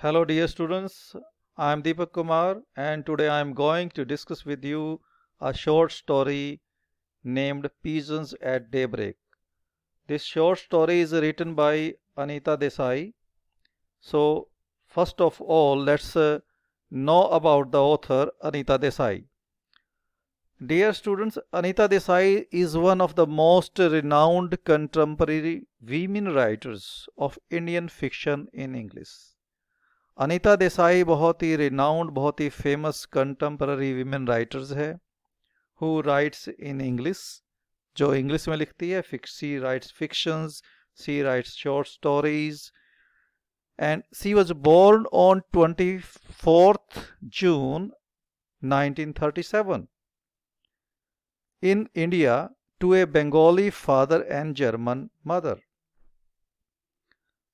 Hello dear students, I am Deepak Kumar and today I am going to discuss with you a short story named Pigeons at Daybreak. This short story is written by Anita Desai. So first of all let's uh, know about the author Anita Desai. Dear students, Anita Desai is one of the most renowned contemporary women writers of Indian fiction in English. Anita Desai बहुत ही renowned बहुत ही famous contemporary women writers है who writes in English जो English में लिखती है she writes fictions she writes short stories and she was born on twenty fourth June 1937 in India to a Bengali father and German mother.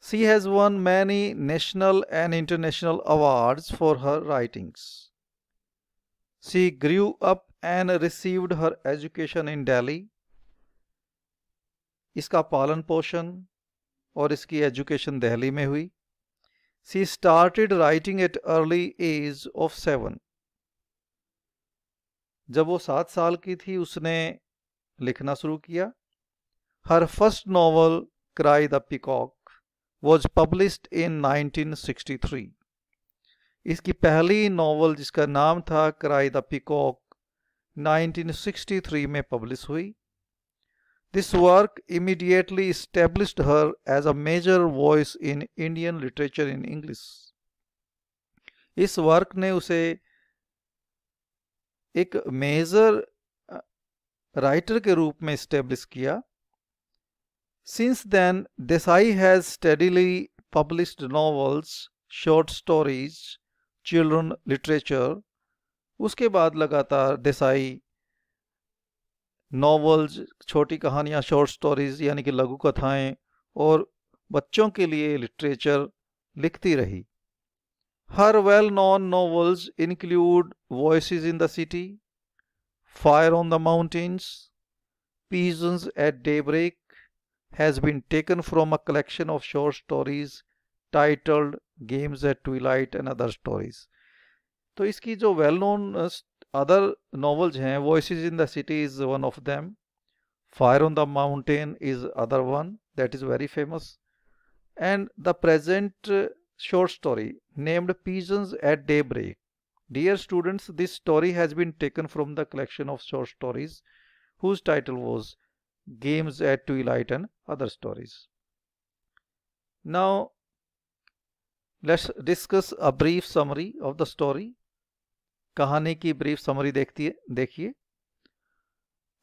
She has won many national and international awards for her writings. She grew up and received her education in Delhi. इसका पालन पोषण और इसकी education Delhi में हुई she started writing at early age of seven जब वो सात साल की थी उसने लिखना शुरू किया her first novel cry the peacock was published in 1963 इसकी पहली नावल जिसका नाम था कराई द पिकॉक 1963 में पब्लिश हुई this work immediately establish her as a major voice in Indian literature in English इस वर्क ने उसे एक मेजर राइटर uh, के रूप में इस्टेब्लिश किया Since then, Desai has steadily published novels, short stories, children literature उसके बाद लगातार देसाई नॉवेल्स छोटी कहानियाँ शॉर्ट स्टोरीज यानी कि लघु कथाएं और बच्चों के लिए लिटरेचर लिखती रही her well non novels include voices in the city fire on the mountains pigeons at daybreak has been taken from a collection of short stories titled Games at Twilight and Other Stories. तो इसकी जो well known other novels हैं voices in the city is one of them fire on the mountain is other one that is very famous and the present short story named Pigeons at Daybreak. Dear students, this story has been taken from the collection of short stories whose title was games at Twilight and other stories. Now, let's discuss a brief summary of the story कहानी की brief summary देखती hai देखिए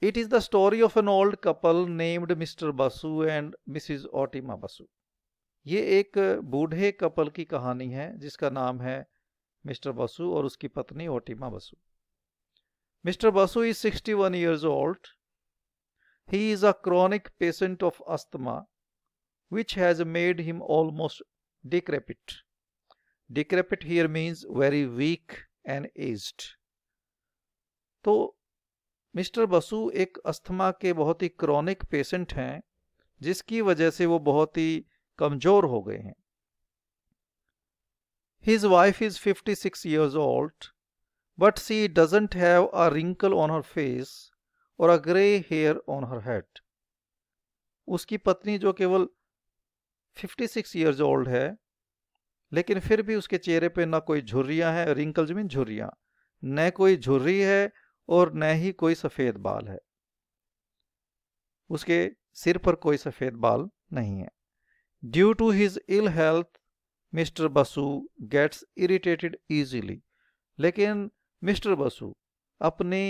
it is the story of an old couple named mister Basu and missus otima Basu ये एक बूढ़े couple की कहानी है जिसका नाम है मिस्टर बसु और उसकी पत्नी Otima Basu mister Basu is 61 one years old He is a chronic patient of asthma, which has made him almost decrepit. Decrepit here means very weak and aged. तो मिस्टर बसु एक अस्थमा के बहुत ही क्रॉनिक पेशेंट हैं जिसकी वजह से वो बहुत ही कमजोर हो गए हैं his wife is 56 six years old but she doesn't have a wrinkle on her face or a grey hair on her head उसकी पत्नी जो केवल 56 सिक्स ईयर्स ओल्ड है लेकिन फिर भी उसके चेहरे पे ना कोई झुर्रियाँ हैं रिंकल जमीन झुर्रियाँ न कोई झुर्री है और न ही कोई सफ़ेद बाल है उसके सिर पर कोई सफ़ेद बाल नहीं है due to his ill health mister Basu gets irritated easily लेकिन मिस्टर बसु अपनी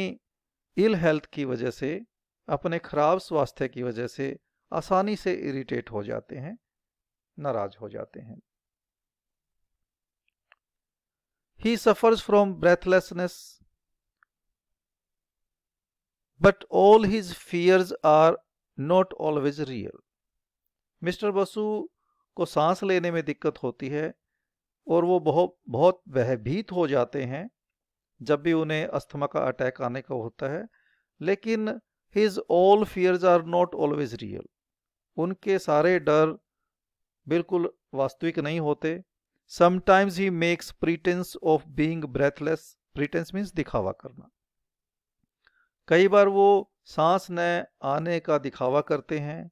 इल हेल्थ की वजह से अपने खराब स्वास्थ्य की वजह से आसानी से इरिटेट हो जाते हैं नाराज हो जाते हैं he suffers from breathlessness but all his fears are not always real mister Basu को सांस लेने में दिक्कत होती है और वो बहुत बहुत भयभीत हो जाते हैं जब भी उन्हें अस्थमा का अटैक आने का होता है लेकिन his all fears are not always real उनके सारे डर बिल्कुल वास्तविक नहीं होते sometimes he makes pretence of being breathless pretence means दिखावा करना कई बार वो सांस न आने का दिखावा करते हैं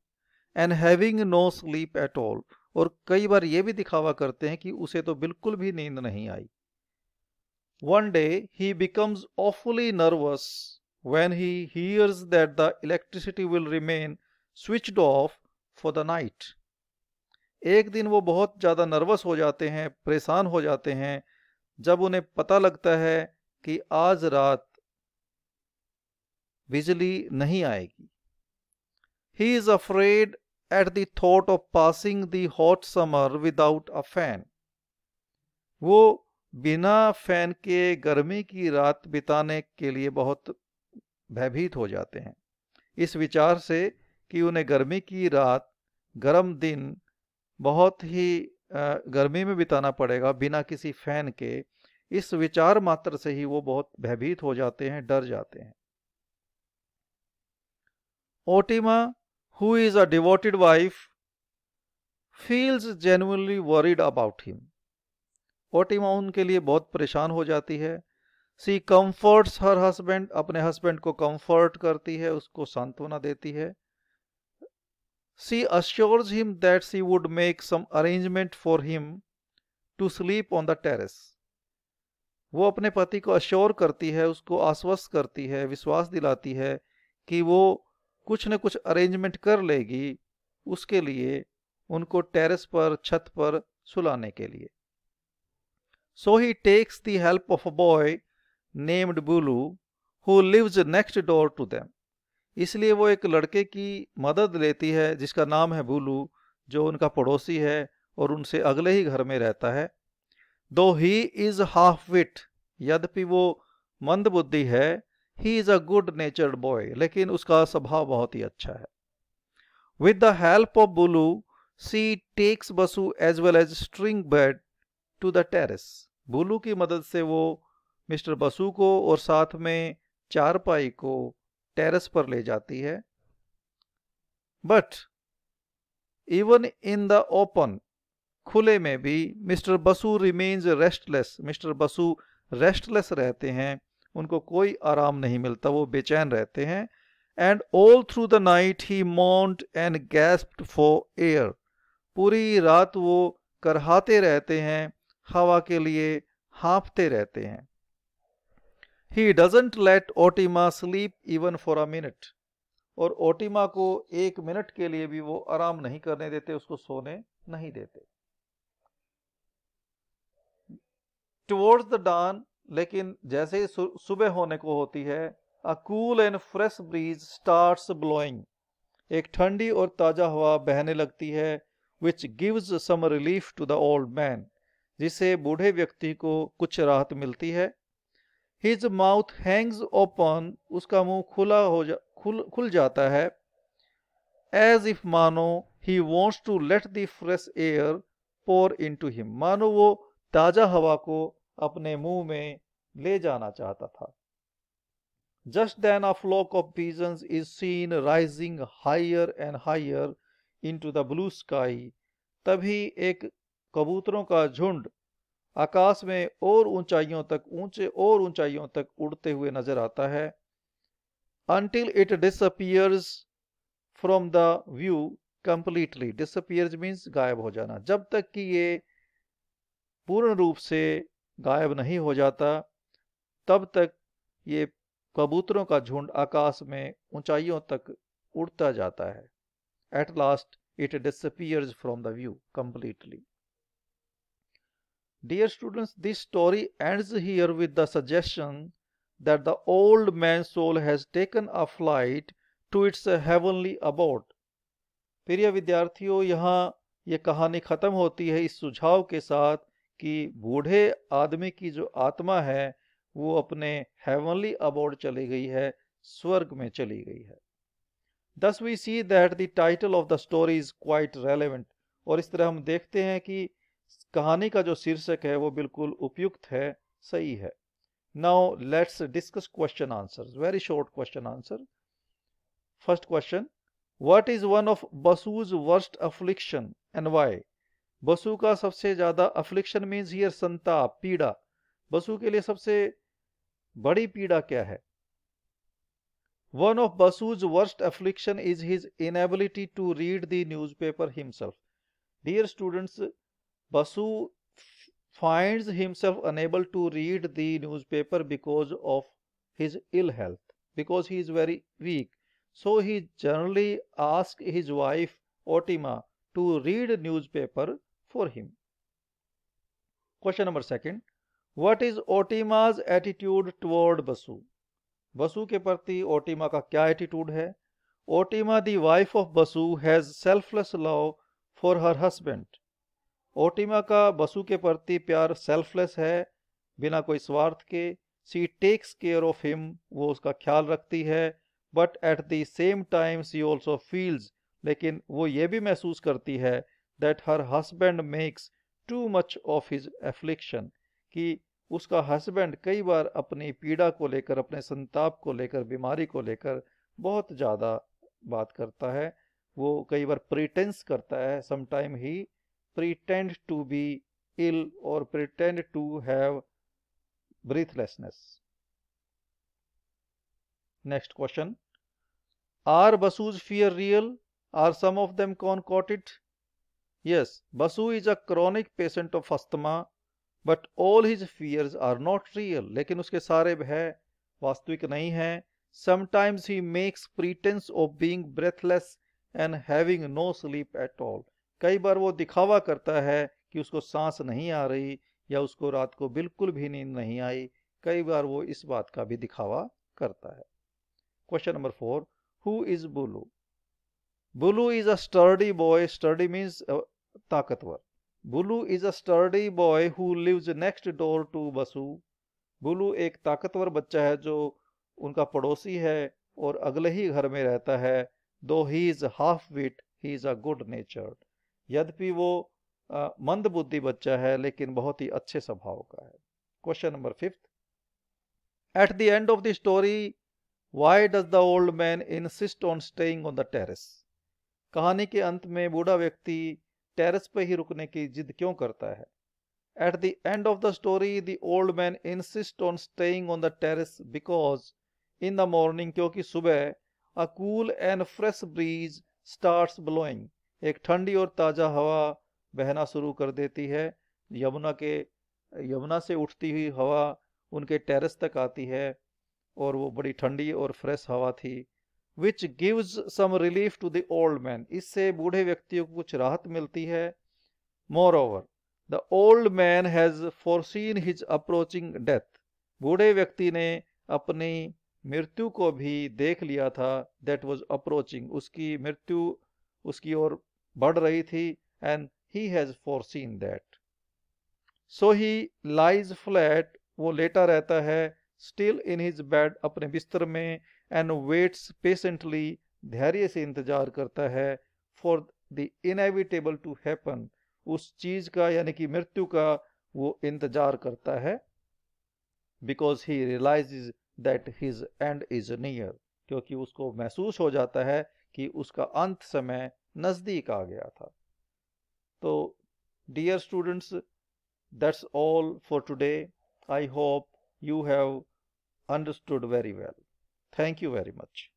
and having no sleep at all और कई बार ये भी दिखावा करते हैं कि उसे तो बिल्कुल भी नींद नहीं आई One day he becomes awfully nervous when he hears that the electricity will remain switched off for the night. एक दिन वो बहुत ज़्यादा नर्वस हो जाते हैं परेशान हो जाते हैं जब उन्हें पता लगता है कि आज रात बिजली नहीं आएगी he is afraid at the thought of passing the hot summer without a fan वो बिना फैन के गर्मी की रात बिताने के लिए बहुत भयभीत हो जाते हैं इस विचार से कि उन्हें गर्मी की रात गर्म दिन बहुत ही गर्मी में बिताना पड़ेगा बिना किसी फैन के इस विचार मात्र से ही वो बहुत भयभीत हो जाते हैं डर जाते हैं Otima who is a devoted wife feels genuinely worried about him Otima उनके लिए बहुत परेशान हो जाती है सी कंफर्ट्स हर हस्बैंड अपने हस्बैंड को कंफर्ट करती है उसको सांत्वना देती है she assures him that she would make some arrangement for him to sleep on the terrace वो अपने पति को अश्योर करती है उसको आश्वस्त करती है विश्वास दिलाती है कि वो कुछ न कुछ अरेंजमेंट कर लेगी उसके लिए उनको टेरेस पर छत पर सुलाने के लिए So he takes the help of a boy named Bulu who lives next door to them. इसलिए वो एक लड़के की मदद लेती है जिसका नाम है बुलू जो उनका पड़ोसी है और उनसे अगले ही घर में रहता है दो ही इज हाफ विट यद्यपि वो मंदबुद्धि है he is a good natured boy लेकिन उसका स्वभाव बहुत ही अच्छा है with the help of Bulu she takes Basu as well as string bed to the terrace Bhulu की मदद से वो मिस्टर बसु को और साथ में चारपाई को टेरेस पर ले जाती है but even in the open खुले में भी mister Basu remains restless mister Basu restless रहते हैं उनको कोई आराम नहीं मिलता वो बेचैन रहते हैं and all through the night he mount and gasped for air पूरी रात वो करहाते रहते हैं हवा के लिए हाँफते रहते हैं he doesn't let Otima sleep even for a minute और ओटिमा को एक मिनट के लिए भी वो आराम नहीं करने देते उसको सोने नहीं देते टुवर्ड्स द डॉन लेकिन जैसे ही सुबह होने को होती है a cool and fresh breeze starts blowing एक ठंडी और ताजा हवा बहने लगती है which gives some relief to the old man जिसे बूढ़े व्यक्ति को कुछ राहत मिलती है हिज माउथ हैंग्स ओपन उसका मुंह खुला हो जा खुल खुल जाता है एज इफ मानो he wants to let the fresh air pour into him मानो वो ताजा हवा को अपने मुंह में ले जाना चाहता था just then a flock of pigeon is seen rising higher and higher into the blue sky तभी एक कबूतरों का झुंड आकाश में और ऊंचाइयों तक ऊंचे और ऊंचाइयों तक उड़ते हुए नजर आता है until it disappears from the view completely disappears means गायब हो जाना जब तक कि ये पूर्ण रूप से गायब नहीं हो जाता तब तक ये कबूतरों का झुंड आकाश में ऊंचाइयों तक उड़ता जाता है at last it disappears from the view completely Dear students, this story ends here with the suggestion that the old man's soul has taken a flight to its heavenly abode. प्रिय विद्यार्थियों यहाँ ये कहानी ख़त्म होती है इस सुझाव के साथ कि बूढ़े आदमी की जो आत्मा है वो अपने हेवनली अबोर्ड चली गई है स्वर्ग में चली गई है दस we see that the title of the story is quite relevant और इस तरह हम देखते हैं कि कहानी का जो शीर्षक है वो बिल्कुल उपयुक्त है सही है now let's discuss question answer very short question answer first question what is one of Basu's worst affliction and why Basu का सबसे ज्यादा अफ्लिक्शन मीन्स हियर संताप पीड़ा बसु के लिए सबसे बड़ी पीड़ा क्या है one of Basu's worst affliction is his inability to read the newspaper himself dear students Basu finds himself unable to read the newspaper because of his ill health, because he is very weak. So he generally asks his wife Otima to read newspaper for him. Question number second. What is Otima's attitude toward Basu? Basu के प्रति Otima का क्या attitude है? Otima, the wife of Basu, has selfless love for her husband. ओटिमा का बसु के प्रति प्यार selfless है बिना कोई स्वार्थ के she takes care of him वो उसका ख्याल रखती है but at the same time she also feels लेकिन वो ये भी महसूस करती है that her husband makes too much of his affliction कि उसका हस्बैंड कई बार अपनी पीड़ा को लेकर अपने संताप को लेकर बीमारी को लेकर बहुत ज़्यादा बात करता है वो कई बार प्रिटेंस करता है sometime he pretend to be ill or pretend to have breathlessness. Next question. Are Basu's fear real? Are some of them concocted? Yes, Basu is a chronic patient of asthma, but all his fears are not real. Lekin uske sare भय vastvik nahi हैं. Sometimes he makes pretense of being breathless and having no sleep at all. कई बार वो दिखावा करता है कि उसको सांस नहीं आ रही या उसको रात को बिल्कुल भी नींद नहीं आई कई बार वो इस बात का भी दिखावा करता है question number four who is Bulu Bulu is a sturdy boy sturdy means ताकतवर Bulu is a sturdy boy who lives next door to Basu Bulu एक ताकतवर बच्चा है जो उनका पड़ोसी है और अगले ही घर में रहता है though he is half wit he is a good natured यद्यपि वो मंद बुद्धि बच्चा है लेकिन बहुत ही अच्छे स्वभाव का है question number fifth at the end of the story why does the old man insist on staying on the terrace कहानी के अंत में बूढ़ा व्यक्ति टेरिस पर ही रुकने की जिद क्यों करता है at the end of the story the old man insist on staying on the terrace because in the morning क्योंकि सुबह, a cool and fresh breeze start blowing एक ठंडी और ताज़ा हवा बहना शुरू कर देती है यमुना के यमुना से उठती हुई हवा उनके टेरेस तक आती है और वो बड़ी ठंडी और फ्रेश हवा थी which gives some relief to the old man इससे बूढ़े व्यक्तियों को कुछ राहत मिलती है moreover the old man has foreseen his approaching death बूढ़े व्यक्ति ने अपनी मृत्यु को भी देख लिया था दैट वॉज अप्रोचिंग उसकी मृत्यु उसकी ओर बढ़ रही थी and he has foreseen that so he lies flat वो लेटा रहता है स्टिल इन हिज बेड अपने बिस्तर में एंड वेट्स पेशेंटली धैर्य से इंतजार करता है for the inevitable to happen उस चीज का यानी कि मृत्यु का वो इंतजार करता है because he realize that his end is near क्योंकि उसको महसूस हो जाता है कि उसका अंत समय नज़दीक आ गया था तो dear students that's all for today I hope you have understood very well thank you very much